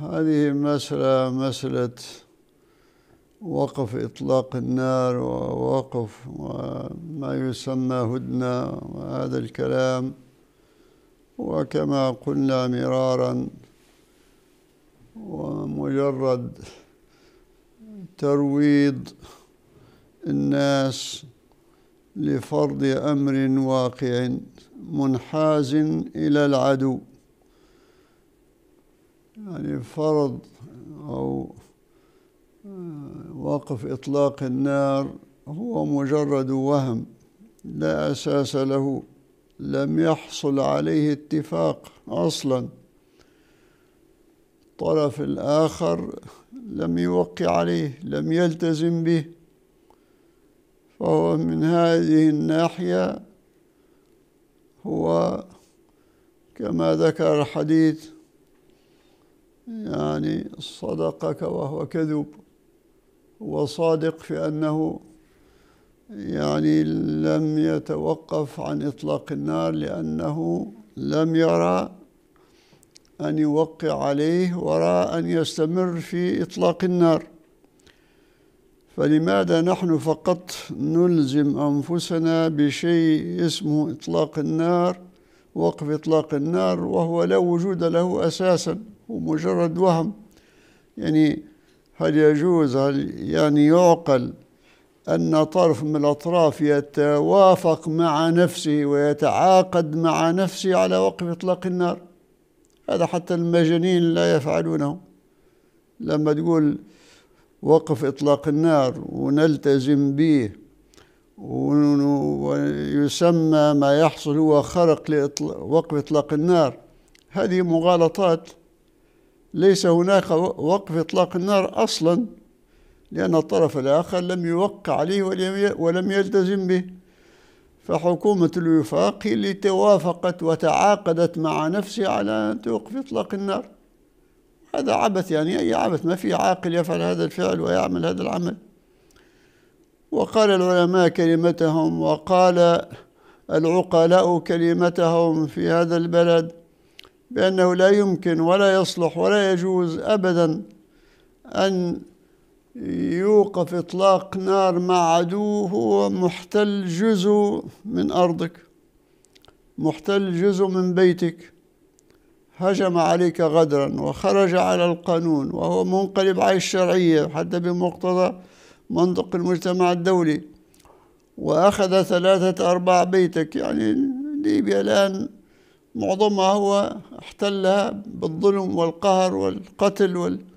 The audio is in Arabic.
هذه مسألة مسألة وقف إطلاق النار ووقف وما يسمى هدنة وهذا الكلام وكما قلنا مرارا ومجرد ترويض الناس لفرض أمر واقع منحاز إلى العدو يعني فرض أو آه، وقف إطلاق النار هو مجرد وهم لا أساس له لم يحصل عليه اتفاق أصلا الطرف الآخر لم يوقع عليه لم يلتزم به فهو من هذه الناحية هو كما ذكر الحديث يعني صدقك وهو كذوب وصادق في أنه يعني لم يتوقف عن إطلاق النار لأنه لم يرى أن يوقع عليه ورأى أن يستمر في إطلاق النار فلماذا نحن فقط نلزم أنفسنا بشيء اسمه إطلاق النار وقف إطلاق النار وهو لا وجود له أساساً مجرد وهم يعني هل يجوز هل يعني يعقل أن طرف من الأطراف يتوافق مع نفسه ويتعاقد مع نفسه على وقف إطلاق النار هذا حتى المجانين لا يفعلونه لما تقول وقف إطلاق النار ونلتزم به ويسمى ما يحصل هو خرق لوقف إطلاق النار هذه مغالطات ليس هناك وقف إطلاق النار أصلا لأن الطرف الآخر لم يوقع عليه ولم يلتزم به فحكومة الوفاق هي اللي توافقت وتعاقدت مع نفسها على أن توقف إطلاق النار هذا عبث يعني أي عبث ما في عاقل يفعل هذا الفعل ويعمل هذا العمل وقال العلماء كلمتهم وقال العقلاء كلمتهم في هذا البلد بأنه لا يمكن ولا يصلح ولا يجوز أبدا أن يوقف إطلاق نار مع عدو هو محتل جزء من أرضك محتل جزء من بيتك هجم عليك غدرا وخرج على القانون وهو منقلب على الشرعية حتى بمقتضى منطق المجتمع الدولي وأخذ ثلاثة أرباع بيتك يعني ليبيا الآن معظمها هو احتلها بالظلم والقهر والقتل وال